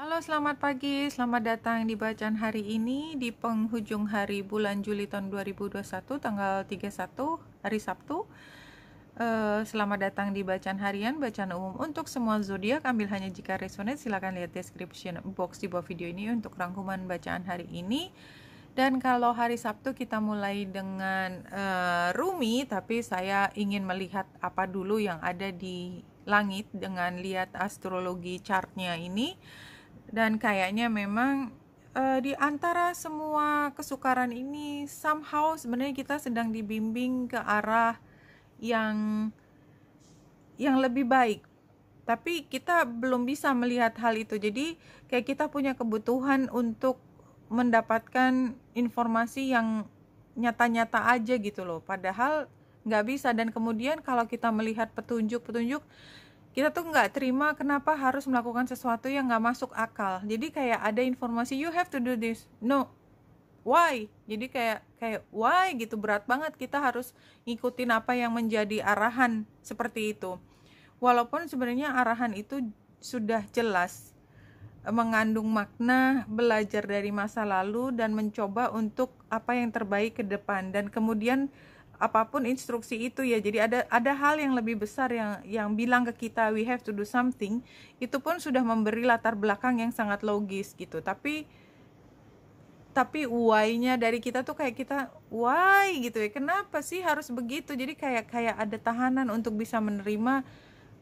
Halo, selamat pagi. Selamat datang di bacaan hari ini di penghujung hari bulan Juli tahun 2021 tanggal 31 hari Sabtu. Uh, selamat datang di bacaan harian, bacaan umum untuk semua zodiak. Ambil hanya jika resonate, silakan lihat description box di bawah video ini untuk rangkuman bacaan hari ini. Dan kalau hari Sabtu kita mulai dengan uh, Rumi, tapi saya ingin melihat apa dulu yang ada di langit dengan lihat astrologi chartnya ini dan kayaknya memang uh, di antara semua kesukaran ini somehow sebenarnya kita sedang dibimbing ke arah yang yang lebih baik tapi kita belum bisa melihat hal itu jadi kayak kita punya kebutuhan untuk mendapatkan informasi yang nyata-nyata aja gitu loh padahal nggak bisa dan kemudian kalau kita melihat petunjuk-petunjuk kita tuh nggak terima kenapa harus melakukan sesuatu yang nggak masuk akal jadi kayak ada informasi you have to do this no why jadi kayak kayak why gitu berat banget kita harus ngikutin apa yang menjadi arahan seperti itu walaupun sebenarnya arahan itu sudah jelas eh, mengandung makna belajar dari masa lalu dan mencoba untuk apa yang terbaik ke depan dan kemudian apapun instruksi itu ya jadi ada ada hal yang lebih besar yang yang bilang ke kita we have to do something itu pun sudah memberi latar belakang yang sangat logis gitu tapi tapi why-nya dari kita tuh kayak kita why gitu ya kenapa sih harus begitu jadi kayak kayak ada tahanan untuk bisa menerima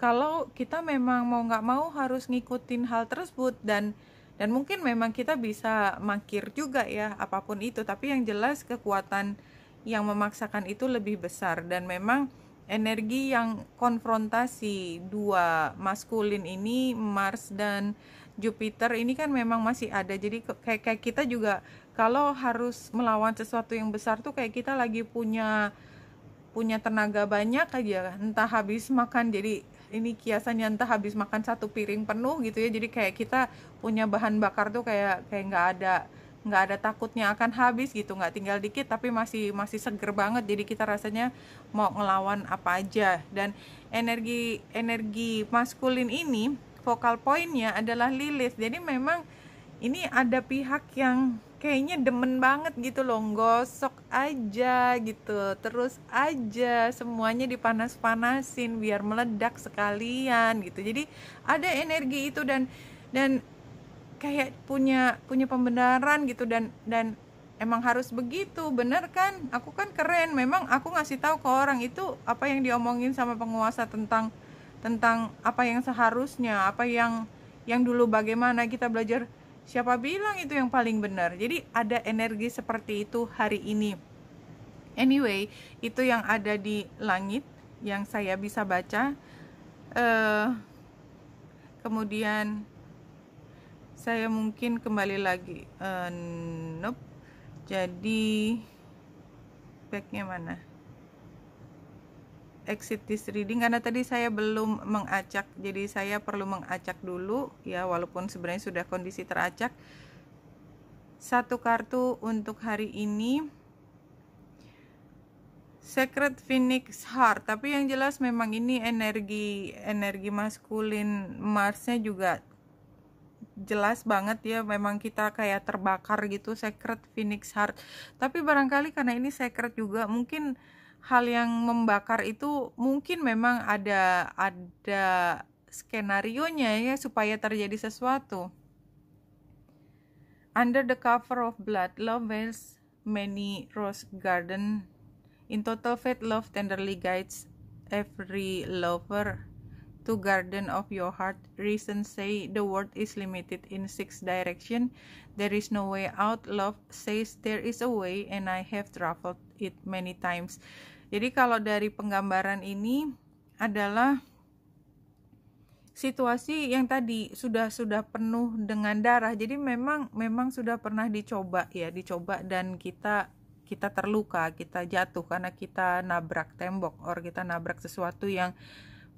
kalau kita memang mau nggak mau harus ngikutin hal tersebut dan dan mungkin memang kita bisa mangkir juga ya apapun itu tapi yang jelas kekuatan yang memaksakan itu lebih besar dan memang energi yang konfrontasi dua maskulin ini Mars dan Jupiter ini kan memang masih ada jadi kayak, kayak kita juga kalau harus melawan sesuatu yang besar tuh kayak kita lagi punya punya tenaga banyak aja entah habis makan jadi ini kiasannya entah habis makan satu piring penuh gitu ya jadi kayak kita punya bahan bakar tuh kayak kayak nggak ada nggak ada takutnya akan habis gitu nggak tinggal dikit tapi masih masih seger banget jadi kita rasanya mau ngelawan apa aja dan energi energi maskulin ini vokal poinnya adalah Lilith jadi memang ini ada pihak yang kayaknya demen banget gitu loh gosok aja gitu terus aja semuanya dipanas-panasin biar meledak sekalian gitu jadi ada energi itu dan dan kayak punya punya pembenaran gitu dan dan emang harus begitu bener kan aku kan keren memang aku ngasih tahu ke orang itu apa yang diomongin sama penguasa tentang tentang apa yang seharusnya apa yang yang dulu bagaimana kita belajar siapa bilang itu yang paling benar jadi ada energi seperti itu hari ini anyway itu yang ada di langit yang saya bisa baca uh, kemudian saya mungkin kembali lagi uh, nope jadi backnya mana exit this reading karena tadi saya belum mengacak jadi saya perlu mengacak dulu ya walaupun sebenarnya sudah kondisi teracak satu kartu untuk hari ini Secret Phoenix Heart tapi yang jelas memang ini energi energi maskulin Marsnya juga jelas banget ya memang kita kayak terbakar gitu Secret Phoenix Heart tapi barangkali karena ini Secret juga mungkin hal yang membakar itu mungkin memang ada ada skenario nya ya supaya terjadi sesuatu Under the cover of blood love wears many rose garden in total fate love tenderly guides every lover to garden of your heart. Reason say the world is limited in six direction. There is no way out. Love says there is a way and I have traveled it many times. Jadi kalau dari penggambaran ini adalah situasi yang tadi sudah sudah penuh dengan darah. Jadi memang memang sudah pernah dicoba ya, dicoba dan kita kita terluka, kita jatuh karena kita nabrak tembok or kita nabrak sesuatu yang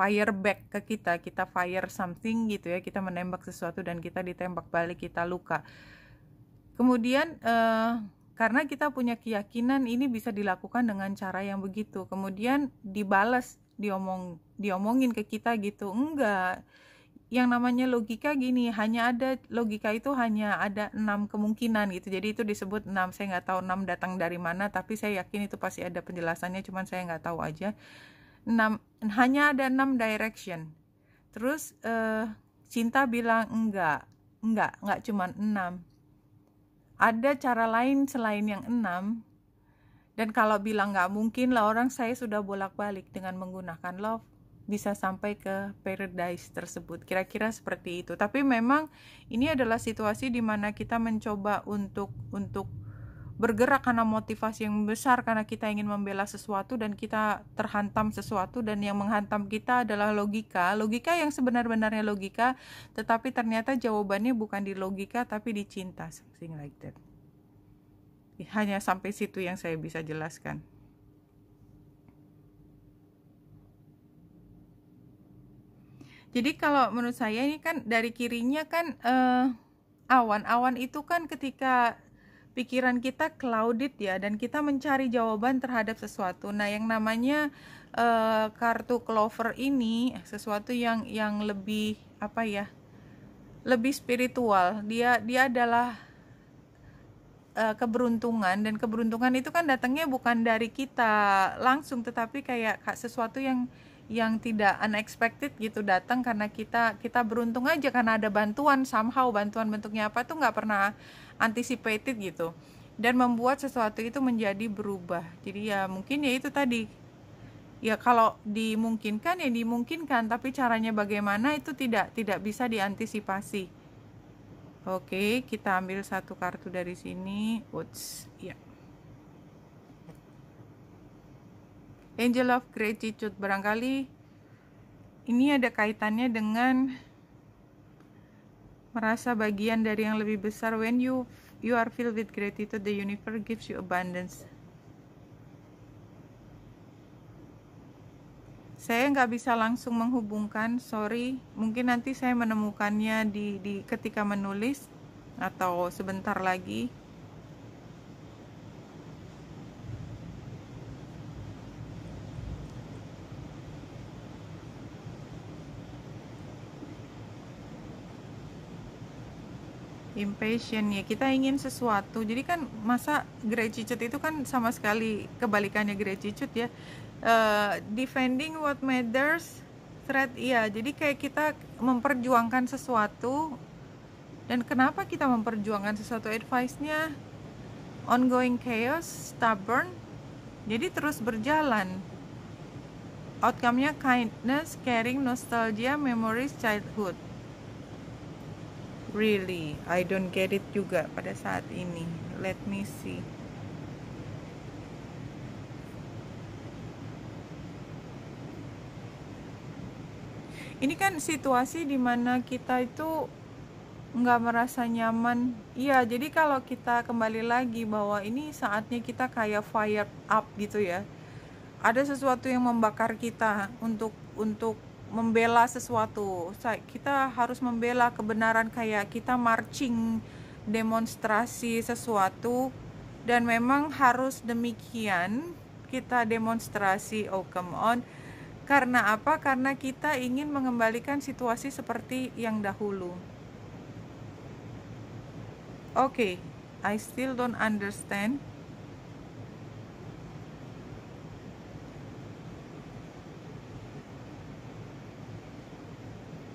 fire back ke kita kita fire something gitu ya kita menembak sesuatu dan kita ditembak balik kita luka kemudian uh, karena kita punya keyakinan ini bisa dilakukan dengan cara yang begitu kemudian dibalas diomong diomongin ke kita gitu enggak yang namanya logika gini hanya ada logika itu hanya ada enam kemungkinan gitu jadi itu disebut enam saya nggak tahu enam datang dari mana tapi saya yakin itu pasti ada penjelasannya cuman saya nggak tahu aja 6 hanya ada 6 direction. Terus uh, Cinta bilang enggak. Enggak, enggak cuma 6. Ada cara lain selain yang 6. Dan kalau bilang enggak mungkin lah orang saya sudah bolak-balik dengan menggunakan love bisa sampai ke paradise tersebut. Kira-kira seperti itu. Tapi memang ini adalah situasi di mana kita mencoba untuk untuk bergerak karena motivasi yang besar karena kita ingin membela sesuatu dan kita terhantam sesuatu dan yang menghantam kita adalah logika logika yang sebenar-benarnya logika tetapi ternyata jawabannya bukan di logika tapi di cinta something like that hanya sampai situ yang saya bisa jelaskan jadi kalau menurut saya ini kan dari kirinya kan awan-awan eh, itu kan ketika pikiran kita clouded ya dan kita mencari jawaban terhadap sesuatu. Nah, yang namanya uh, kartu clover ini eh, sesuatu yang yang lebih apa ya? lebih spiritual. Dia dia adalah uh, keberuntungan dan keberuntungan itu kan datangnya bukan dari kita langsung tetapi kayak sesuatu yang yang tidak unexpected gitu datang karena kita kita beruntung aja karena ada bantuan somehow bantuan bentuknya apa tuh nggak pernah anticipated gitu dan membuat sesuatu itu menjadi berubah jadi ya mungkin ya itu tadi ya kalau dimungkinkan ya dimungkinkan tapi caranya bagaimana itu tidak tidak bisa diantisipasi oke kita ambil satu kartu dari sini Uts, ya yeah. Angel of Gratitude barangkali ini ada kaitannya dengan merasa bagian dari yang lebih besar when you you are filled with gratitude the universe gives you abundance saya nggak bisa langsung menghubungkan sorry mungkin nanti saya menemukannya di, di ketika menulis atau sebentar lagi impatient ya kita ingin sesuatu jadi kan masa gratitude itu kan sama sekali kebalikannya gratitude ya uh, defending what matters threat iya jadi kayak kita memperjuangkan sesuatu dan kenapa kita memperjuangkan sesuatu advice-nya ongoing chaos stubborn jadi terus berjalan outcome-nya kindness caring nostalgia memories childhood really I don't get it juga pada saat ini let me see ini kan situasi dimana kita itu nggak merasa nyaman iya jadi kalau kita kembali lagi bahwa ini saatnya kita kayak fire up gitu ya ada sesuatu yang membakar kita untuk untuk membela sesuatu kita harus membela kebenaran kayak kita marching demonstrasi sesuatu dan memang harus demikian kita demonstrasi oh come on karena apa karena kita ingin mengembalikan situasi seperti yang dahulu oke okay, I still don't understand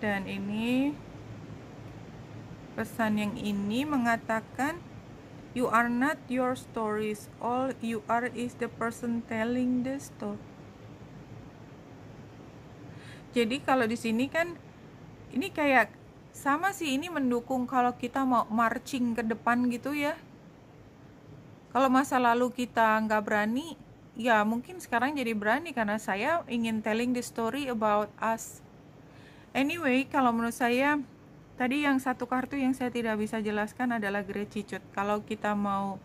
dan ini pesan yang ini mengatakan you are not your stories all you are is the person telling the story jadi kalau di sini kan ini kayak sama sih ini mendukung kalau kita mau marching ke depan gitu ya kalau masa lalu kita nggak berani ya mungkin sekarang jadi berani karena saya ingin telling the story about us anyway kalau menurut saya tadi yang satu kartu yang saya tidak bisa jelaskan adalah Gratitude kalau kita mau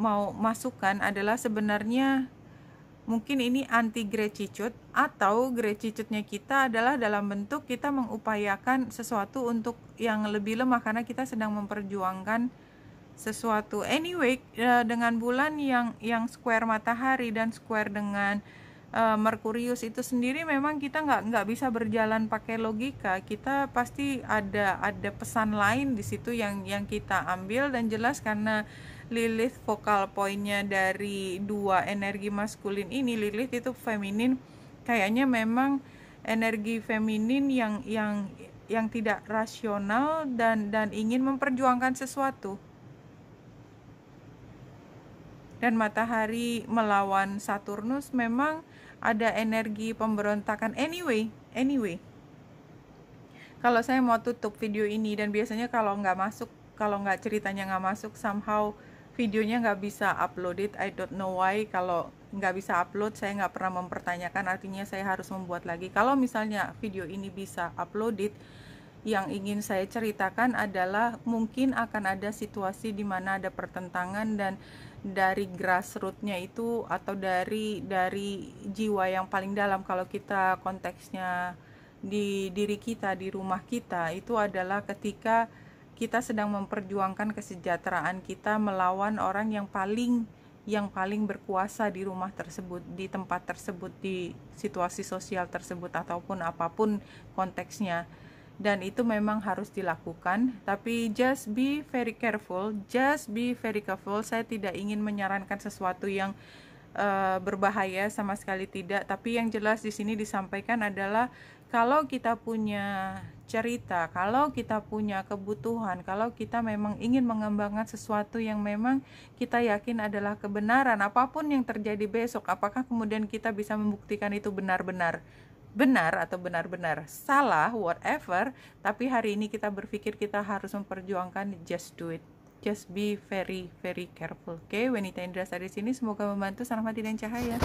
mau masukkan adalah sebenarnya mungkin ini anti gratitude atau gratitude kita adalah dalam bentuk kita mengupayakan sesuatu untuk yang lebih lemah karena kita sedang memperjuangkan sesuatu anyway eh, dengan bulan yang yang square matahari dan square dengan uh, eh, Merkurius itu sendiri memang kita nggak nggak bisa berjalan pakai logika kita pasti ada ada pesan lain di situ yang yang kita ambil dan jelas karena Lilith vokal poinnya dari dua energi maskulin ini Lilith itu feminin kayaknya memang energi feminin yang yang yang tidak rasional dan dan ingin memperjuangkan sesuatu dan matahari melawan Saturnus memang ada energi pemberontakan anyway anyway kalau saya mau tutup video ini dan biasanya kalau nggak masuk kalau nggak ceritanya nggak masuk somehow videonya nggak bisa upload it I don't know why kalau nggak bisa upload saya nggak pernah mempertanyakan artinya saya harus membuat lagi kalau misalnya video ini bisa upload it yang ingin saya ceritakan adalah mungkin akan ada situasi di mana ada pertentangan dan dari grassrootsnya itu atau dari dari jiwa yang paling dalam kalau kita konteksnya di diri kita di rumah kita itu adalah ketika kita sedang memperjuangkan kesejahteraan kita melawan orang yang paling yang paling berkuasa di rumah tersebut, di tempat tersebut, di situasi sosial tersebut ataupun apapun konteksnya dan itu memang harus dilakukan tapi just be very careful just be very careful saya tidak ingin menyarankan sesuatu yang uh, berbahaya sama sekali tidak tapi yang jelas di sini disampaikan adalah kalau kita punya cerita kalau kita punya kebutuhan kalau kita memang ingin mengembangkan sesuatu yang memang kita yakin adalah kebenaran apapun yang terjadi besok apakah kemudian kita bisa membuktikan itu benar-benar benar atau benar-benar salah whatever tapi hari ini kita berpikir kita harus memperjuangkan just do it just be very very careful oke okay? wanita Indra dari sini semoga membantu salam hati dan cahaya